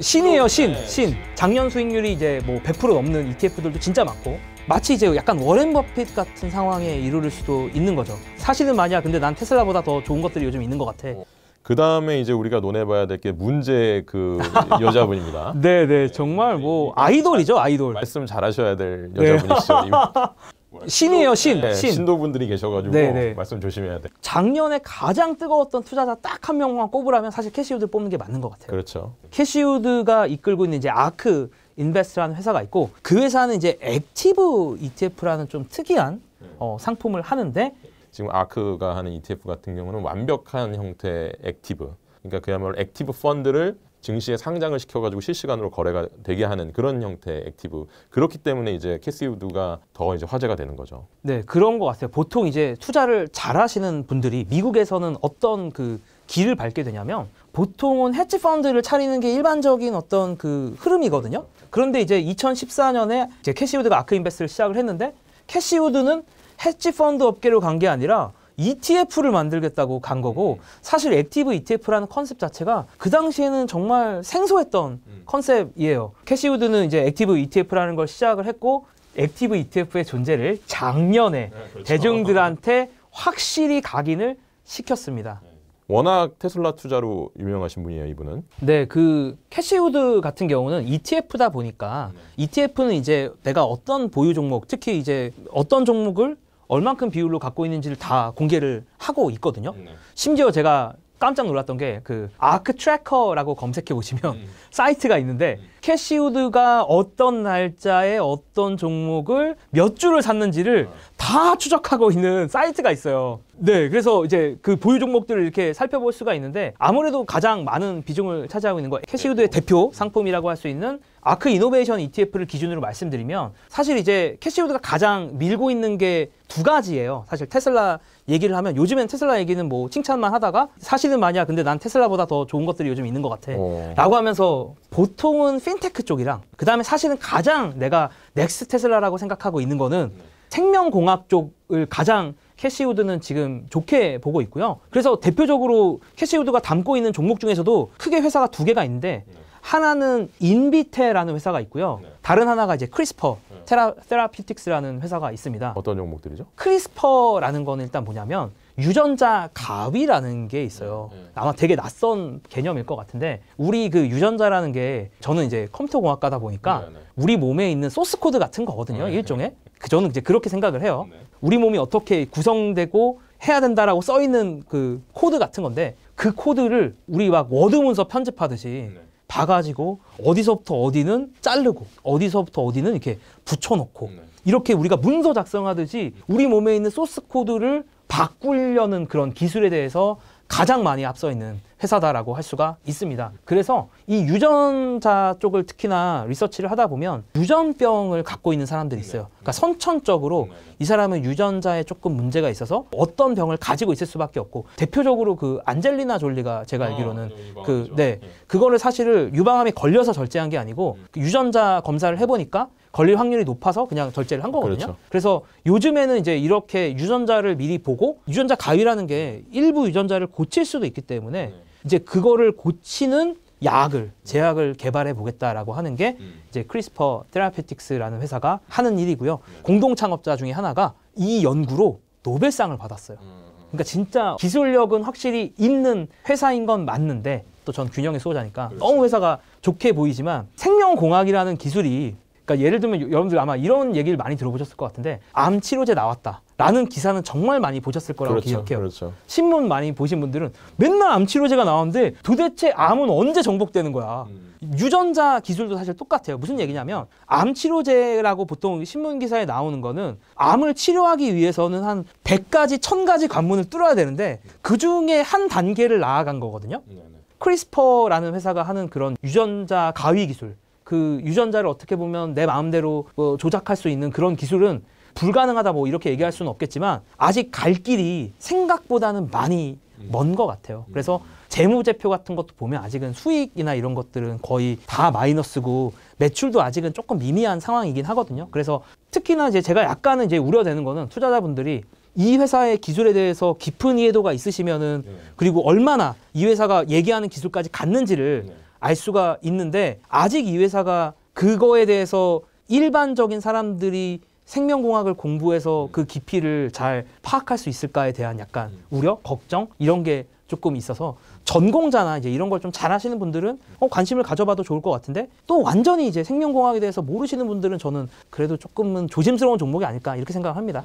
신이에요, 네. 신. 신. 작년 수익률이 이제 뭐 100% 넘는 ETF들도 진짜 많고 마치 이제 약간 워렌 버핏 같은 상황에 이르를 수도 있는 거죠. 사실은 만약 근데 난 테슬라보다 더 좋은 것들이 요즘 있는 것 같아. 어. 그 다음에 이제 우리가 논해봐야 될 게 문제 그 여자분입니다. 네, 네, 정말 뭐 네. 아이돌이죠, 아이돌. 말씀 잘하셔야 될 네. 여자분이시죠. 신이에요 신, 네, 신. 신도분들이 계셔가지고 네네. 네. 말씀 조심해야 돼. 작년에 가장 뜨거웠던 투자자 딱 한 명만 꼽으라면 사실 캐시우드 뽑는 게 맞는 것 같아요. 그렇죠. 캐시우드가 이끌고 있는 이제 아크 인베스트라는 회사가 있고 그 회사는 이제 액티브 ETF라는 좀 특이한 네. 어, 상품을 하는데 지금 아크가 하는 ETF 같은 경우는 완벽한 형태의 액티브 그러니까 그야말로 액티브 펀드를 증시에 상장을 시켜가지고 실시간으로 거래가 되게 하는 그런 형태의 액티브 그렇기 때문에 이제 캐시우드가 더 이제 화제가 되는 거죠. 네 그런 것 같아요. 보통 이제 투자를 잘하시는 분들이 미국에서는 어떤 그 길을 밟게 되냐면 보통은 헤지 펀드를 차리는 게 일반적인 어떤 그 흐름이거든요. 그런데 이제 2014년에 이제 캐시우드가 아크 인베스트를 시작을 했는데 캐시우드는 헤지 펀드 업계로 간 게 아니라 ETF를 만들겠다고 간 거고 네. 사실 액티브 ETF라는 컨셉 자체가 그 당시에는 정말 생소했던 음. 컨셉이에요. 캐시우드는 이제 액티브 ETF라는 걸 시작을 했고 액티브 ETF의 존재를 작년에 네, 그렇죠. 대중들한테 확실히 각인을 시켰습니다. 네. 워낙 테슬라 투자로 유명하신 분이에요, 이분은. 네, 그 캐시우드 같은 경우는 ETF다 보니까 네. ETF는 이제 내가 어떤 보유 종목, 특히 이제 어떤 종목을 얼만큼 비율로 갖고 있는지를 다 공개를 하고 있거든요. 네. 심지어 제가 깜짝 놀랐던 게 그 아크 트래커라고 검색해 보시면 음. 사이트가 있는데 음. 캐시우드가 어떤 날짜에 어떤 종목을 몇 주를 샀는지를 아. 다 추적하고 있는 사이트가 있어요. 네, 그래서 이제 그 보유 종목들을 이렇게 살펴볼 수가 있는데 아무래도 가장 많은 비중을 차지하고 있는 거 캐시우드의 네. 대표 상품이라고 할 수 있는 아크 이노베이션 ETF를 기준으로 말씀드리면 사실 이제 캐시우드가 가장 밀고 있는 게두 가지예요. 사실 테슬라 얘기를 하면 요즘엔 테슬라 얘기는 뭐 칭찬만 하다가 사실은 만약 근데 난 테슬라보다 더 좋은 것들이 요즘 있는 것 같아. 오. 어. 라고 하면서 보통은 핀테크 쪽이랑 그 다음에 사실은 가장 내가 넥스 테슬라라고 생각하고 있는 거는 생명공학 쪽을 가장 캐시우드는 지금 좋게 보고 있고요. 그래서 대표적으로 캐시우드가 담고 있는 종목 중에서도 크게 회사가 두 개가 있는데 하나는 인비테라는 회사가 있고요. 네. 다른 하나가 이제 크리스퍼 테라, 테라피틱스라는 회사가 있습니다. 어떤 종목들이죠? 크리스퍼라는 거는 일단 뭐냐면 유전자 가위라는 게 있어요. 네, 네. 아마 되게 낯선 개념일 것 같은데 우리 그 유전자라는 게 저는 이제 컴퓨터 공학과다 보니까 네, 우리 몸에 있는 소스 코드 같은 거거든요. 일종의 그 저는 이제 그렇게 생각을 해요. 우리 몸이 어떻게 구성되고 해야 된다라고 써 있는 그 코드 같은 건데 그 코드를 우리 막 워드 문서 편집하듯이 봐가지고 어디서부터 어디는 자르고 어디서부터 어디는 이렇게 붙여놓고 네. 이렇게 우리가 문서 작성하듯이 우리 몸에 있는 소스 코드를 바꾸려는 그런 기술에 대해서 가장 많이 앞서 있는 회사다라고 할 수가 있습니다. 그래서 이 유전자 쪽을 특히나 리서치를 하다 보면 유전병을 갖고 있는 사람들이 있어요. 그러니까 선천적으로 이 사람은 유전자에 조금 문제가 있어서 어떤 병을 가지고 있을 수밖에 없고 대표적으로 그 안젤리나 졸리가 제가 아, 알기로는 그네 그, 네, 네. 그거를 사실을 유방암에 걸려서 절제한 게 아니고 음. 그 유전자 검사를 해보니까 걸릴 확률이 높아서 그냥 절제를 한 거거든요. 그렇죠. 그래서 요즘에는 이제 이렇게 유전자를 미리 보고 유전자 가위라는 게 일부 유전자를 고칠 수도 있기 때문에 네. 이제 그거를 고치는 약을 제약을 개발해 보겠다라고 하는 게 음. 이제 크리스퍼 테라페틱스라는 회사가 하는 일이고요. 공동 창업자 중에 하나가 이 연구로 노벨상을 받았어요. 음. 그러니까 진짜 기술력은 확실히 있는 회사인 건 맞는데 또 전 균형의 수호자니까 너무 회사가 좋게 보이지만 생명공학이라는 기술이 그러니까 예를 들면 여러분들 아마 이런 얘기를 많이 들어보셨을 것 같은데 암 치료제 나왔다. 라는 기사는 정말 많이 보셨을 거라고 그렇죠, 기억해요. 그렇죠. 신문 많이 보신 분들은 맨날 암 치료제가 나오는데 도대체 암은 언제 정복되는 거야? 음. 유전자 기술도 사실 똑같아요. 무슨 얘기냐면 암 치료제라고 보통 신문 기사에 나오는 거는 암을 치료하기 위해서는 한 100가지, 1000가지 관문을 뚫어야 되는데 그중에 한 단계를 나아간 거거든요. 음, 네, 네. 크리스퍼라는 회사가 하는 그런 유전자 가위 기술 그 유전자를 어떻게 보면 내 마음대로 뭐 조작할 수 있는 그런 기술은 불가능하다 뭐 이렇게 얘기할 수는 없겠지만 아직 갈 길이 생각보다는 많이 먼 것 같아요. 그래서 재무제표 같은 것도 보면 아직은 수익이나 이런 것들은 거의 다 마이너스고 매출도 아직은 조금 미미한 상황이긴 하거든요. 그래서 특히나 이제 제가 약간은 이제 우려되는 거는 투자자분들이 이 회사의 기술에 대해서 깊은 이해도가 있으시면은 네. 그리고 얼마나 이 회사가 얘기하는 기술까지 갔는지를 네. 알 수가 있는데 아직 이 회사가 그거에 대해서 일반적인 사람들이 생명공학을 공부해서 그 깊이를 잘 파악할 수 있을까에 대한 약간 우려, 걱정 이런 게 조금 있어서 전공자나 이제 이런 걸 좀 잘하시는 분들은 어, 관심을 가져봐도 좋을 것 같은데 또 완전히 이제 생명공학에 대해서 모르시는 분들은 저는 그래도 조금은 조심스러운 종목이 아닐까 이렇게 생각합니다.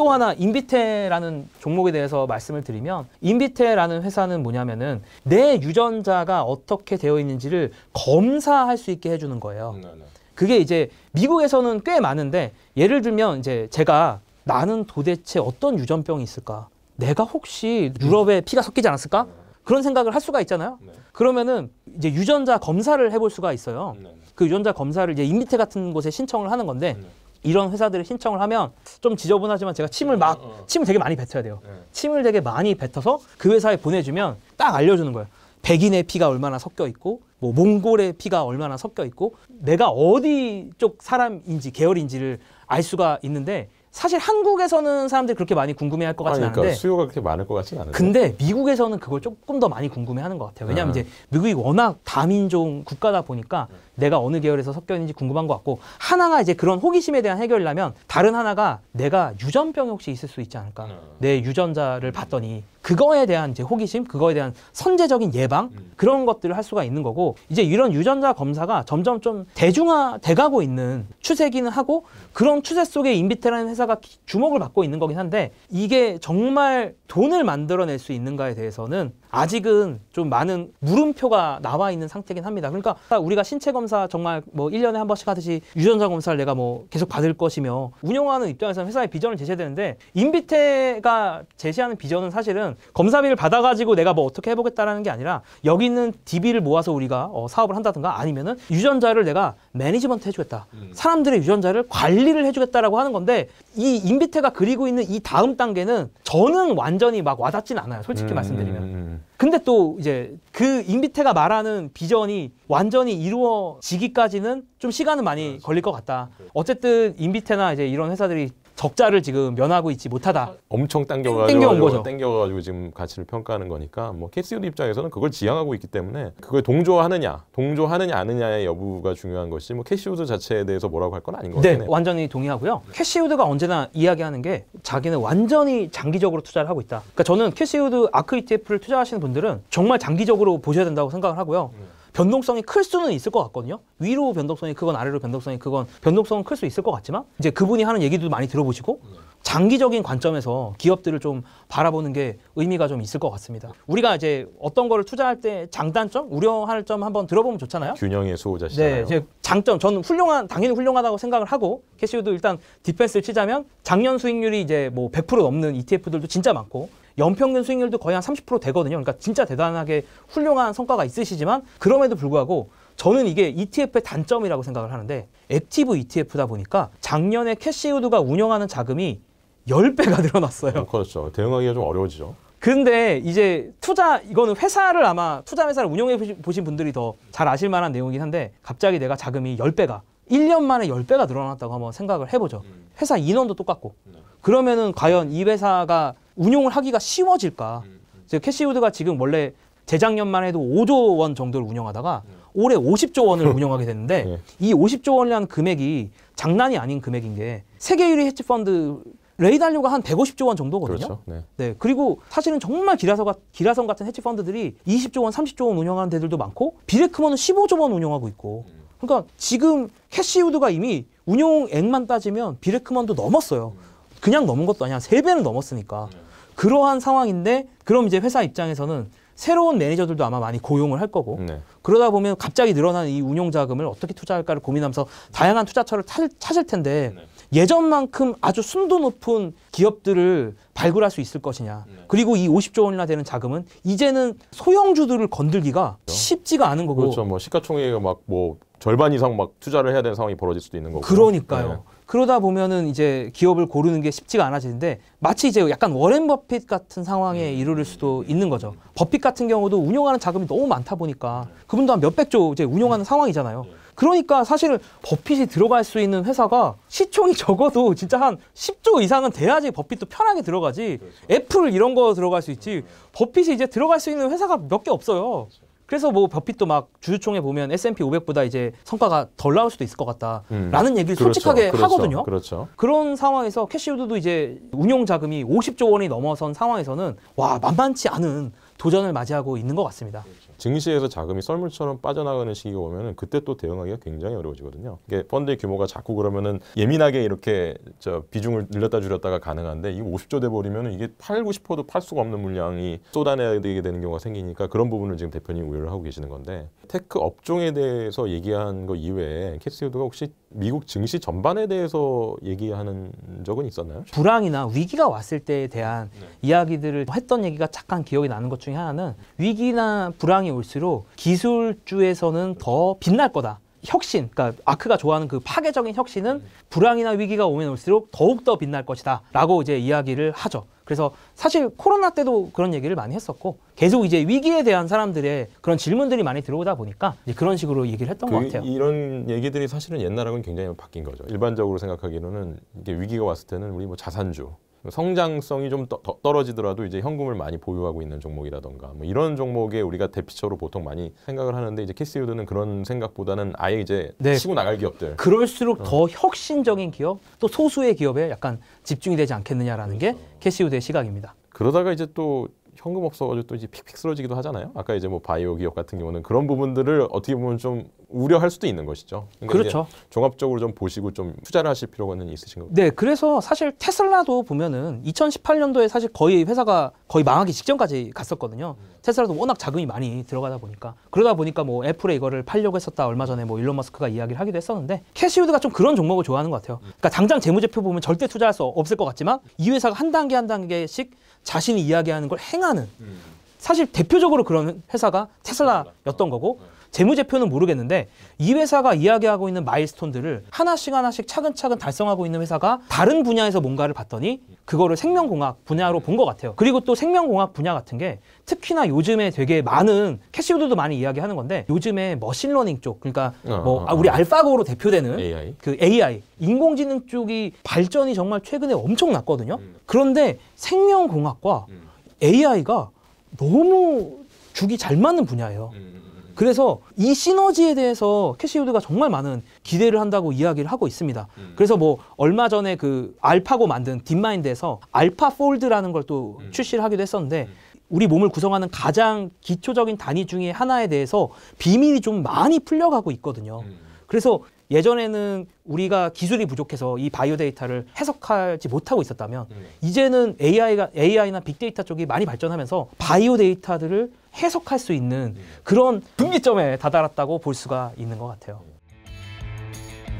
또 하나 인비테라는 종목에 대해서 말씀을 드리면 인비테라는 회사는 뭐냐면은 내 유전자가 어떻게 되어 있는지를 검사할 수 있게 해주는 거예요. 네, 네. 그게 이제 미국에서는 꽤 많은데 예를 들면 이제 제가 나는 도대체 어떤 유전병이 있을까? 내가 혹시 유럽에 피가 섞이지 않았을까? 그런 생각을 할 수가 있잖아요. 네. 그러면은 이제 유전자 검사를 해볼 수가 있어요. 그 유전자 검사를 이제 인비테 같은 곳에 신청을 하는 건데 이런 회사들을 신청을 하면 좀 지저분하지만 제가 침을 막 어, 어. 침을 되게 많이 뱉어야 돼요. 네. 침을 되게 많이 뱉어서 그 회사에 보내주면 딱 알려주는 거예요. 백인의 피가 얼마나 섞여 있고 뭐 몽골의 피가 얼마나 섞여 있고 내가 어디 쪽 사람인지 계열인지를 알 수가 있는데 사실 한국에서는 사람들이 그렇게 많이 궁금해할 것 같지는 그러니까 않은데 수요가 그렇게 많을 것 같지는 않은데 근데 미국에서는 그걸 조금 더 많이 궁금해하는 것 같아요. 왜냐하면 음. 이제 미국이 워낙 다민족 국가다 보니까 내가 어느 계열에서 섞여있는지 궁금한 것 같고 하나가 이제 그런 호기심에 대한 해결이라면 다른 하나가 내가 유전병이 혹시 있을 수 있지 않을까 음. 내 유전자를 봤더니 그거에 대한 이제 호기심, 그거에 대한 선제적인 예방 음. 그런 것들을 할 수가 있는 거고 이제 이런 유전자 검사가 점점 좀 대중화 돼가고 있는 추세기는 하고 그런 추세 속에 인비테라는 회사가 주목을 받고 있는 거긴 한데 이게 정말 돈을 만들어낼 수 있는가에 대해서는 아직은 좀 많은 물음표가 나와 있는 상태긴 합니다. 그러니까 우리가 신체 검사 정말 뭐 1년에 한 번씩 하듯이 유전자 검사를 내가 뭐 계속 받을 것이며 운영하는 입장에서는 회사의 비전을 제시해야 되는데 인비테가 제시하는 비전은 사실은 검사비를 받아가지고 내가 뭐 어떻게 해보겠다라는 게 아니라 여기 있는 DB를 모아서 우리가 어, 사업을 한다든가 아니면은 유전자를 내가 매니지먼트 해주겠다. 음. 사람들의 유전자를 관리를 해주겠다라고 하는 건데 이 인비테가 그리고 있는 이 다음 단계는 저는 완전히 막 와닿진 않아요. 솔직히 음. 말씀드리면. 음, 음. 근데 또 이제 그 인비테가 말하는 비전이 완전히 이루어지기까지는 좀 시간은 많이 걸릴 것 같다. 네. 어쨌든 인비테나 이제 이런 회사들이 적자를 지금 면하고 있지 못하다. 엄청 땡겨가지고 땡겨온 거죠. 땡겨가지고 지금 가치를 평가하는 거니까 뭐 캐시오드 입장에서는 그걸 지향하고 있기 때문에 그걸 동조하느냐, 동조하느냐 아느냐의 여부가 중요한 것이 뭐캐시우드 자체에 대해서 뭐라고 할 건 아닌 것 네, 같네요. 완전히 동의하고요. 캐시우드가 언제나 이야기하는 게 자기는 완전히 장기적으로 투자를 하고 있다. 그러니까 저는 캐시우드 아크 ETF를 투자하시는 분들은 정말 장기적으로 보셔야 된다고 생각을 하고요. 음. 변동성이 클 수는 있을 것 같거든요. 위로 변동성이 그건 아래로 변동성이 그건 변동성은 클 수 있을 것 같지만 이제 그분이 하는 얘기도 많이 들어보시고 네. 장기적인 관점에서 기업들을 좀 바라보는 게 의미가 좀 있을 것 같습니다. 우리가 이제 어떤 거를 투자할 때 장단점, 우려할 점 한번 들어보면 좋잖아요. 균형의 수호자시잖아요. 네, 이제 장점 저는 훌륭한 당연히 훌륭하다고 생각을 하고 캐시우드 일단 디펜스를 치자면 작년 수익률이 이제 뭐 100% 넘는 ETF들도 진짜 많고 연평균 수익률도 거의 한 30% 되거든요. 그러니까 진짜 대단하게 훌륭한 성과가 있으시지만 그럼에도 불구하고 저는 이게 ETF의 단점이라고 생각을 하는데 액티브 ETF다 보니까 작년에 캐시우드가 운영하는 자금이 10배가 늘어났어요. 어, 그렇죠. 대응하기가 좀 어려워지죠. 근데 이제 투자 이거는 회사를 아마 투자 회사를 운영해 보신 분들이 더 잘 아실 만한 내용이긴 한데 갑자기 내가 자금이 10배가 1년 만에 10배가 늘어났다고 한번 생각을 해보죠. 음. 회사 인원도 똑같고 네. 그러면은 과연 이 회사가 운용을 하기가 쉬워질까. 그래 음, 음. 캐시우드가 지금 원래 재작년만 해도 5조 원 정도를 운영하다가 음. 올해 50조 원을 운영하게 됐는데 네. 이 50조 원이라는 금액이 장난이 아닌 금액인 게 세계 1위 헤지펀드 레이달료가 한 150조 원 정도거든요. 그렇죠. 네. 네. 그리고 사실은 정말 기라서가, 기라성 같은 헤지펀드들이 20조 원, 30조 원 운영하는 데들도 많고 비레크먼은 15조 원 운영하고 있고 그러니까 지금 캐시우드가 이미 운용액만 따지면 비레크먼도 넘었어요. 그냥 넘은 것도 아니야. 세배는 넘었으니까. 네. 그러한 상황인데 그럼 이제 회사 입장에서는 새로운 매니저들도 아마 많이 고용을 할 거고 네. 그러다 보면 갑자기 늘어난 이 운용 자금을 어떻게 투자할까를 고민하면서 다양한 투자처를 찾을, 찾을 텐데 네. 예전만큼 아주 순도 높은 기업들을 발굴할 수 있을 것이냐. 네. 그리고 이 50조 원이나 되는 자금은 이제는 소형주들을 건들기가 그렇죠. 쉽지가 않은 거고. 그렇죠. 뭐 시가총액이 막 뭐 절반 이상 막 투자를 해야 되는 상황이 벌어질 수도 있는 거고. 그러니까요. 네. 그러다 보면은 이제 기업을 고르는 게 쉽지가 않아지는데 마치 이제 약간 워렌 버핏 같은 상황에 음. 이르를 수도 있는 거죠. 버핏 같은 경우도 운용하는 자금이 너무 많다 보니까 네. 그분도 한 몇백 조 이제 운영하는 음. 상황이잖아요. 네. 그러니까 사실 버핏이 들어갈 수 있는 회사가 시총이 적어도 진짜 한 10조 이상은 돼야지 버핏도 편하게 들어가지. 그렇죠. 애플 이런 거 들어갈 수 있지. 네. 버핏이 이제 들어갈 수 있는 회사가 몇 개 없어요. 그렇죠. 그래서 뭐 버핏도 막 주주총회 보면 S&P 500보다 이제 성과가 덜 나올 수도 있을 것 같다라는 음. 얘기를 그렇죠, 솔직하게 그렇죠, 하거든요. 그렇죠. 그런 상황에서 캐시우드도 이제 운용 자금이 50조 원이 넘어선 상황에서는 와 만만치 않은 도전을 맞이하고 있는 것 같습니다. 그렇죠. 증시에서 자금이 썰물처럼 빠져나가는 시기가 오면은 그때 또 대응하기가 굉장히 어려워지거든요. 이게 펀드의 규모가 자꾸 그러면은 예민하게 이렇게 저 비중을 늘렸다 줄였다가 가능한데 이게 50조 돼 버리면은 이게 팔고 싶어도 팔 수가 없는 물량이 쏟아내야 되게 되는 경우가 생기니까 그런 부분을 지금 대표님 우려를 하고 계시는 건데 테크 업종에 대해서 얘기한 거 이외에 캐스유드가 혹시 미국 증시 전반에 대해서 얘기하는 적은 있었나요? 불황이나 위기가 왔을 때에 대한 네. 이야기들을 했던 얘기가 잠깐 기억이 나는 것 중에 하나는 위기나 불황이 시장이 올수록 기술주에서는 더 빛날 거다. 혁신, 그러니까 아크가 좋아하는 그 파괴적인 혁신은 불황이나 위기가 오면 올수록 더욱더 빛날 것이다. 라고 이제 이야기를 하죠. 그래서 사실 코로나 때도 그런 얘기를 많이 했었고 계속 이제 위기에 대한 사람들의 그런 질문들이 많이 들어오다 보니까 이제 그런 식으로 얘기를 했던 그것 같아요. 이런 얘기들이 사실은 옛날하고는 굉장히 바뀐 거죠. 일반적으로 생각하기로는 이게 위기가 왔을 때는 우리 뭐 자산주, 성장성이 좀 떠, 떨어지더라도 이제 현금을 많이 보유하고 있는 종목이라던가 뭐 이런 종목에 우리가 대피처로 보통 많이 생각을 하는데 이제 캐스유드는 그런 생각보다는 아예 이제 네. 치고 나갈 기업들 그럴수록 어. 더 혁신적인 기업 또 소수의 기업에 약간 집중이 되지 않겠느냐라는 그렇죠. 게캐시유드의 시각입니다. 그러다가 이제 또 현금 없어가지고 또 이제 픽픽 쓰러지기도 하잖아요. 아까 이제 뭐 바이오 기업 같은 경우는 그런 부분들을 어떻게 보면 좀 우려할 수도 있는 것이죠. 그러니까 그렇죠 종합적으로 좀 보시고 좀 투자를 하실 필요는 있으신 거죠. 네, 그래서 사실 테슬라도 보면은 2018년도에 사실 거의 회사가 거의 망하기 직전까지 갔었거든요. 음. 테슬라도 워낙 자금이 많이 들어가다 보니까 그러다 보니까 뭐 애플에 이거를 팔려고 했었다 얼마 전에 뭐 일론 머스크가 이야기를 하기도 했었는데 캐시우드가 좀 그런 종목을 좋아하는 것 같아요. 음. 그러니까 당장 재무제표 보면 절대 투자할 수 없을 것 같지만 이 회사가 한 단계 한 단계씩 자신이 이야기하는 걸 행하 하는 음. 사실 대표적으로 그런 회사가 테슬라였던 거고 네. 재무제표는 모르겠는데 네. 이 회사가 이야기하고 있는 마일스톤들을 하나씩 하나씩 차근차근 달성하고 있는 회사가 다른 분야에서 뭔가를 봤더니 그거를 생명공학 분야로 네. 본것 같아요. 그리고 또 생명공학 분야 같은 게 특히나 요즘에 되게 많은 캐시우드도 많이 이야기하는 건데 요즘에 머신러닝 쪽 그러니까 어, 뭐 어, 아, 어. 우리 알파고로 대표되는 AI? 그 AI 인공지능 쪽이 발전이 정말 최근에 엄청 났거든요. 음. 그런데 생명공학과 음. AI가 너무 죽이 잘 맞는 분야예요. 음, 음, 음, 그래서 이 시너지에 대해서 캐시우드가 정말 많은 기대를 한다고 이야기를 하고 있습니다. 음. 그래서 뭐 얼마 전에 그 알파고 만든 딥마인드에서 알파 폴드라는 걸또 음. 출시를 하기도 했었는데 음. 우리 몸을 구성하는 가장 기초적인 단위 중에 하나에 대해서 비밀이 좀 많이 풀려가고 있거든요. 그래서 예전에는 우리가 기술이 부족해서 이 바이오 데이터를 해석하지 못하고 있었다면 음. 이제는 AI가 AI나 빅데이터 쪽이 많이 발전하면서 바이오 데이터들을 해석할 수 있는 음. 그런 분기점에 다다랐다고 볼 수가 있는 것 같아요.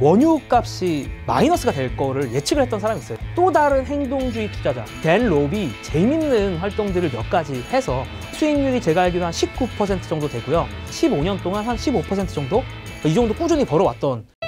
원유 값이 마이너스가 될 거를 예측을 했던 사람이 있어요. 또 다른 행동주의 투자자, 댄 롭이 재밌는 활동들을 몇 가지 해서 수익률이 제가 알기로 한 19% 정도 되고요. 15년 동안 한 15% 정도? 이 정도 꾸준히 벌어왔던